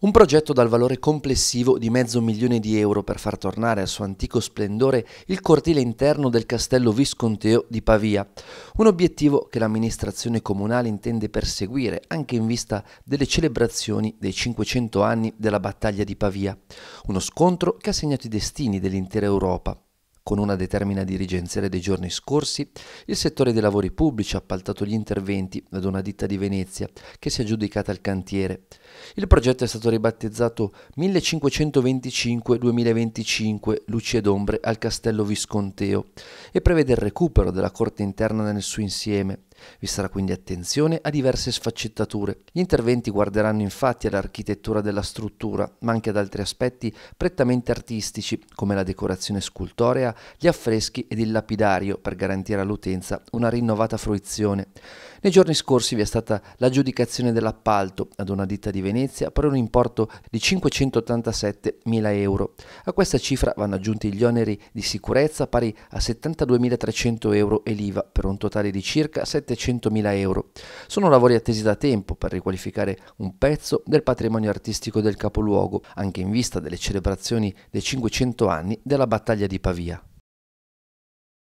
Un progetto dal valore complessivo di mezzo milione di euro per far tornare al suo antico splendore il cortile interno del castello visconteo di Pavia, un obiettivo che l'amministrazione comunale intende perseguire anche in vista delle celebrazioni dei 500 anni della battaglia di Pavia, uno scontro che ha segnato i destini dell'intera Europa. Con una determina dirigenziale dei giorni scorsi, il settore dei lavori pubblici ha appaltato gli interventi ad una ditta di Venezia che si è aggiudicata il cantiere. Il progetto è stato ribattezzato 1525-2025 Luci ed ombre al Castello Visconteo e prevede il recupero della corte interna nel suo insieme, vi sarà quindi attenzione a diverse sfaccettature. Gli interventi guarderanno infatti all'architettura della struttura, ma anche ad altri aspetti prettamente artistici, come la decorazione scultorea, gli affreschi ed il lapidario, per garantire all'utenza una rinnovata fruizione. Nei giorni scorsi vi è stata l'aggiudicazione dell'appalto ad una ditta di Venezia per un importo di 587.000 euro. A questa cifra vanno aggiunti gli oneri di sicurezza pari a 72.300 euro e l'IVA per un totale di circa 7 700.000 euro. Sono lavori attesi da tempo per riqualificare un pezzo del patrimonio artistico del capoluogo, anche in vista delle celebrazioni dei 500 anni della battaglia di Pavia.